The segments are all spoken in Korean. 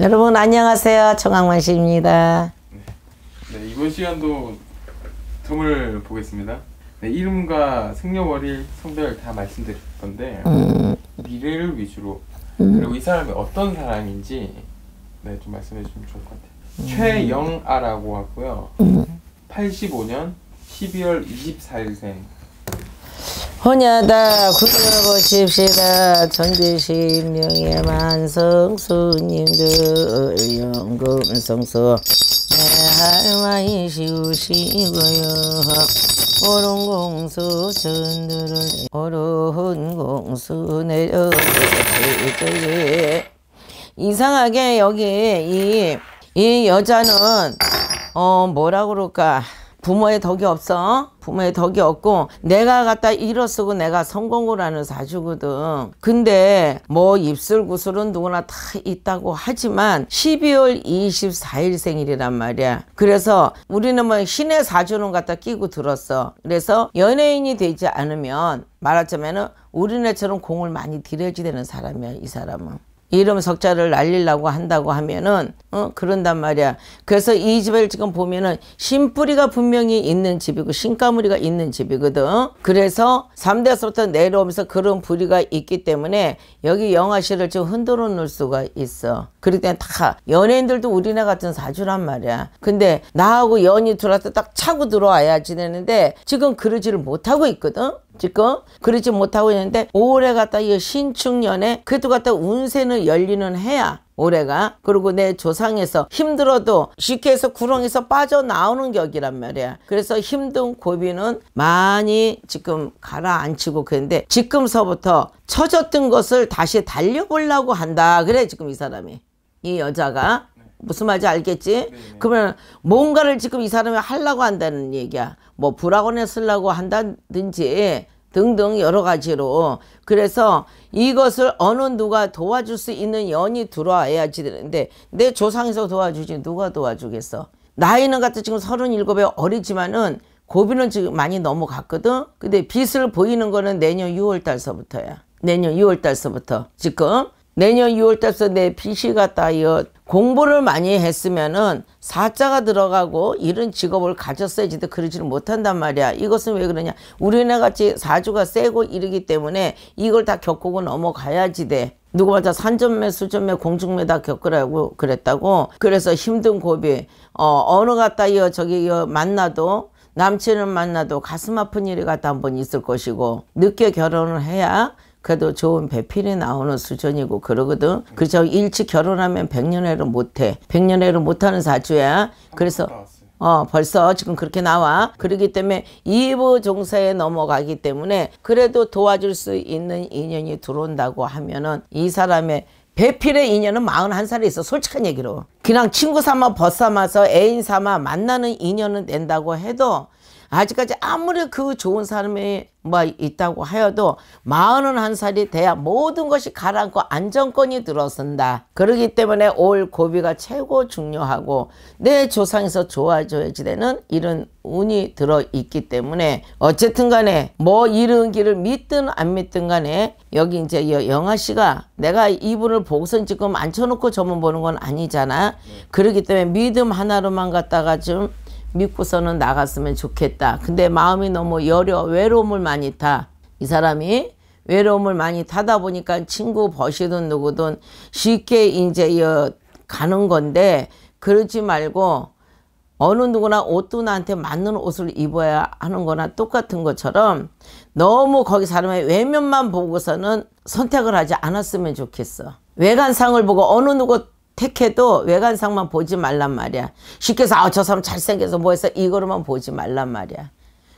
여러분 안녕하세요. 정학만 씨입니다. 네, 네, 이번 시간도 점을 보겠습니다. 네, 이름과 생년월일, 성별 다 말씀드릴 건데 음. 미래를 위주로 음. 그리고 이 사람이 어떤 사람인지 네, 좀 말씀해 주면 좋을 것 같아요. 음. 최영아라고 하고요. 85년 12월 24일생 혼야다 굴여보십시다 천지신명의 만성수님들 영금성수 내할머이시우시고요 오른공수 전두를 오른공수 내려오시되 이상하게 여기 이, 이 여자는 어 뭐라 그럴까 부모의 덕이 없어 부모의 덕이 없고 내가 갖다 일어쓰고 내가 성공을 하는 사주거든 근데 뭐 입술 구슬은 누구나 다 있다고 하지만 12월 24일 생일이란 말이야 그래서 우리는 뭐 신의 사주는 갖다 끼고 들었어 그래서 연예인이 되지 않으면 말하자면은 우리네처럼 공을 많이 들여야 되는 사람이야 이 사람은 이름 석자를 날리려고 한다고 하면은 어 그런단 말이야. 그래서 이 집을 지금 보면은 신뿌리가 분명히 있는 집이고 신가무리가 있는 집이거든. 그래서 3대에서부터 내려오면서 그런 부리가 있기 때문에 여기 영화실을 지금 흔들어 놓을 수가 있어. 그럴 땐다 연예인들도 우리나 같은 사주란 말이야. 근데 나하고 연이 들어와서 딱 차고 들어와야지 되는데 지금 그러지를 못하고 있거든. 지금 그러지 못하고 있는데 올해 갖다 이 신축년에 그래도 갖다 운세는 열리는 해야 올해가 그리고 내 조상에서 힘들어도 쉽게 해서 구렁에서 빠져나오는 격이란 말이야 그래서 힘든 고비는 많이 지금 가라앉히고 그런데 지금서부터 처졌던 것을 다시 달려보려고 한다 그래 지금 이 사람이 이 여자가 무슨 말인지 알겠지? 네네. 네. 그러면 뭔가를 지금 이 사람이 하려고 한다는 얘기야. 뭐 불학원에 쓰려고 한다든지 등등 여러 가지로 그래서 이것을 어느 누가 도와줄 수 있는 연이 들어와야지 되는데 내 조상에서 도와주지 누가 도와주겠어 나이는 같은 지금 서른일곱에 어리지만은 고비는 지금 많이 넘어갔거든 근데 빚을 보이는 거는 내년 6월달서부터야 내년 6월달서부터 지금 내년 6월달서 내 빚이 갔다여 공부를 많이 했으면은 사자가 들어가고 이런 직업을 가졌어야지도 그러지를 못한단 말이야. 이것은 왜 그러냐? 우리나 같이 사주가 세고 이러기 때문에 이걸 다 겪고 넘어가야지 돼. 누구보다 산전매, 수전매, 공중매 다 겪으라고 그랬다고. 그래서 힘든 고비. 어, 어느 갔다여 저기 여 만나도 남친을 만나도 가슴 아픈 일이 갖다 한 번 있을 것이고 늦게 결혼을 해야 그래도 좋은 배필이 나오는 수준이고 그러거든. 그래서 일찍 결혼하면 백년회를 못해. 백년회를 못하는 사주야. 그래서 아, 어 벌써 지금 그렇게 나와 그러기 때문에 이부 종사에 넘어가기 때문에 그래도 도와줄 수 있는 인연이 들어온다고 하면은 이 사람의 배필의 인연은 41살에 있어 솔직한 얘기로 그냥 친구 삼아 벗삼아서 애인 삼아 만나는 인연은 된다고 해도 아직까지 아무리 그 좋은 사람이 뭐 있다고 하여도 마흔은 한 살이 돼야 모든 것이 가라앉고 안정권이 들어선다. 그러기 때문에 올 고비가 최고 중요하고 내 조상에서 좋아져야지 되는 이런 운이 들어있기 때문에 어쨌든 간에 뭐 이런 길을 믿든 안 믿든 간에 여기 이제 영아 씨가 내가 이분을 보고선 지금 앉혀놓고 저만 보는 건 아니잖아. 네. 그러기 때문에 믿음 하나로만 갖다가 좀 믿고서는 나갔으면 좋겠다. 근데 마음이 너무 여려 외로움을 많이 타. 이 사람이 외로움을 많이 타다 보니까 친구 버시든 누구든 쉽게 이제 가는 건데 그러지 말고 어느 누구나 옷도 나한테 맞는 옷을 입어야 하는 거나 똑같은 것처럼 너무 거기 사람의 외면만 보고서는 선택을 하지 않았으면 좋겠어. 외관상을 보고 어느 누구 택해도 외관상만 보지 말란 말이야. 쉽게 해서 아, 저 사람 잘생겨서 뭐해서 이거로만 보지 말란 말이야.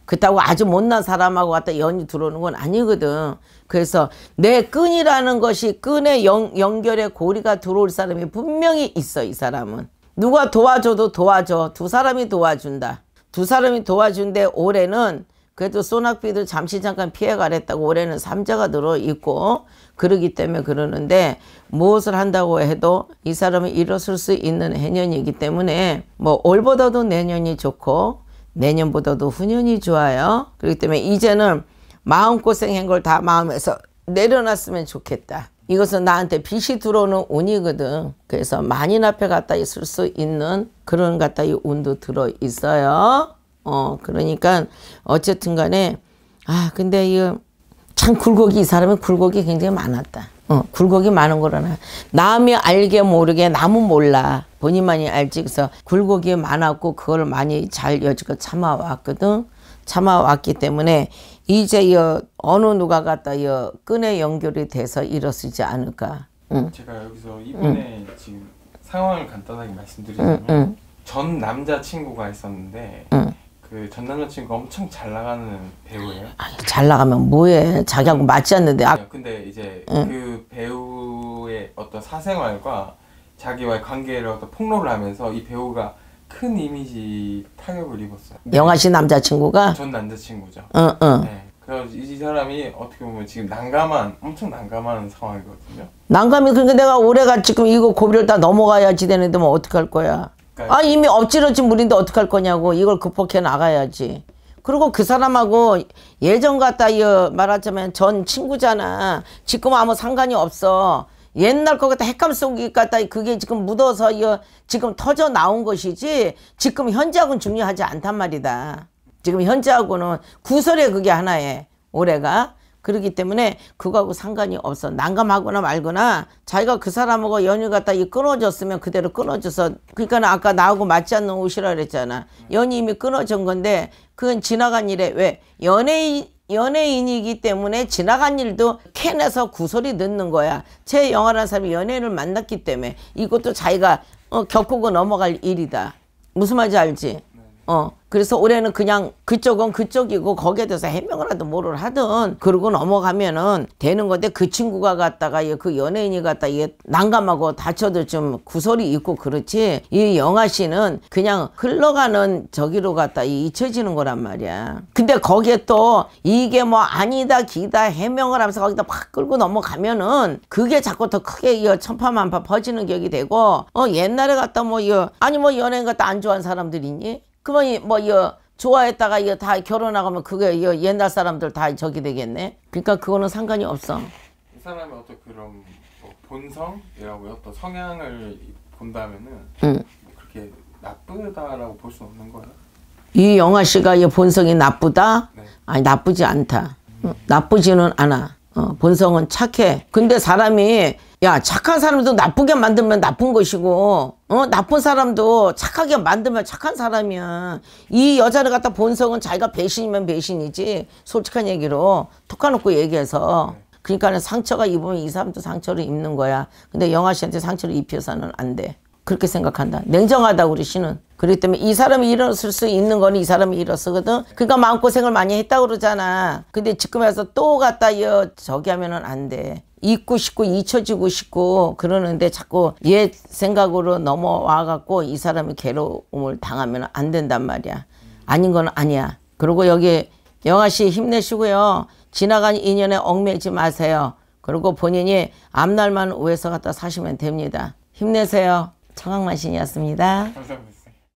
그렇다고 아주 못난 사람하고 갖다 연이 들어오는 건 아니거든. 그래서 내 끈이라는 것이 끈의 연, 연결에 고리가 들어올 사람이 분명히 있어 이 사람은. 누가 도와줘도 도와줘. 두 사람이 도와준다. 두 사람이 도와준데 올해는 그래도 소낙비도 잠시 잠깐 피해가랬다고 올해는 삼자가 들어있고 그러기 때문에 그러는데 무엇을 한다고 해도 이사람은 일어설 수 있는 해년이기 때문에 뭐 올보다도 내년이 좋고 내년보다도 후년이 좋아요. 그렇기 때문에 이제는 마음고생한 걸 다 마음에서 내려놨으면 좋겠다. 이것은 나한테 빛이 들어오는 운이거든. 그래서 만인 앞에 갖다 있을 수 있는 그런 갖다 이 운도 들어 있어요. 어, 그러니까 어쨌든 간에 아, 근데 이 참 굴곡이 이 사람은 굴곡이 굉장히 많았다. 어, 굴곡이 많은 거라나. 남이 알게 모르게 남은 몰라. 본인만이 알지. 그래서 굴곡이 많았고 그걸 많이 잘 여지껏 참아왔거든. 참아왔기 때문에 이제 여 어느 누가 갔다여 끈에 연결이 돼서 일어서지 않을까. 응. 제가 여기서 이분의 응. 지금 상황을 간단하게 말씀드리자면 응, 전 남자 친구가 있었는데 그전 남자친구 엄청 잘 나가는 배우예요? 아니, 잘 나가면 뭐해? 자기하고 맞지 않는데. 아, 근데 이제 응. 그 배우의 어떤 사생활과 자기와의 관계를 어떤 폭로를 하면서 이 배우가 큰 이미지 타격을 입었어요. 네. 영아씨 남자친구가? 전 남자친구죠. 응, 응. 네. 그래서 이 사람이 어떻게 보면 지금 난감한, 엄청 난감한 상황이거든요. 난감이, 그러니까 내가 올해가 지금 이거 고비를 다 넘어가야지 되는데 뭐 어떻게 할 거야? 아 이미 엎질러진 물인데 어떡할 거냐고 이걸 극복해 나가야지. 그리고 그 사람하고 예전 같다 이 말하자면 전 친구잖아. 지금 아무 상관이 없어. 옛날 거 같다 핵감 속이 같다 그게 지금 묻어서 이 지금 터져 나온 것이지 지금 현재하고는 중요하지 않단 말이다. 지금 현재하고는 구설에 그게 하나에 올해가 그러기 때문에 그거하고 상관이 없어. 난감하거나 말거나 자기가 그 사람하고 연유 갖다 이 끊어졌으면 그대로 끊어져서 그러니까 아까 나하고 맞지 않는 옷이라 그랬잖아. 연이 이미 끊어진 건데 그건 지나간 일에 왜 연예인 연예인이기 때문에 지나간 일도 캔에서 구설이 늦는 거야. 제 영화라는 사람이 연예인을 만났기 때문에 이것도 자기가 어, 겪고 넘어갈 일이다. 무슨 말인지 알지? 어. 그래서 올해는 그냥 그쪽은 그쪽이고 거기에 대해서 해명을 하든 뭐를 하든 그러고 넘어가면은 되는 건데 그 친구가 갔다가 그 연예인이 갔다 이게 난감하고 다쳐도 좀 구설이 있고 그렇지 이 영아 씨는 그냥 흘러가는 저기로 갔다 잊혀지는 거란 말이야. 근데 거기에 또 이게 뭐 아니다 기다 해명을 하면서 거기다 팍 끌고 넘어가면은 그게 자꾸 더 크게 이 천파만파 퍼지는 격이 되고 어 옛날에 갔다 뭐이 아니 뭐 연예인 갔다 안 좋아하는 사람들 있니? 그러면 뭐 이거 좋아했다가 이거 다 결혼하고면 그게 이거 옛날 사람들 다 저기 되겠네. 그러니까 그거는 상관이 없어. 이 사람의 어떤 그런 뭐 본성이라고 어떤 성향을 본다면은 음. 그렇게 나쁘다라고 볼 수 없는 거야. 이 영아 씨가 이 본성이 나쁘다? 네. 아니 나쁘지 않다. 음. 나쁘지는 않아. 어, 본성은 착해. 근데 사람이 야 착한 사람도 나쁘게 만들면 나쁜 것이고 어 나쁜 사람도 착하게 만들면 착한 사람이야. 이 여자를 갖다 본성은 자기가 배신이면 배신이지 솔직한 얘기로 톡까놓고 얘기해서 그러니까 는 상처가 입으면 이 사람도 상처를 입는 거야. 근데 영아 씨한테 상처를 입혀서는 안 돼. 그렇게 생각한다. 냉정하다고 우리 씨는. 그렇기 때문에 이 사람이 일어설 수 있는 거는 이 사람이 일어서거든. 그러니까 마음고생을 많이 했다고 그러잖아. 근데 지금 와서 또갔다여 저기 하면은 안 돼. 잊고 싶고 잊혀지고 싶고 그러는데 자꾸 옛 생각으로 넘어와 갖고 이 사람이 괴로움을 당하면 안 된단 말이야. 아닌 건 아니야. 그리고 여기 영아 씨 힘내시고요. 지나간 인연에 얽매지 마세요. 그리고 본인이 앞날만 오해서 갖다 사시면 됩니다. 힘내세요. 청학마신이었습니다 감사합니다.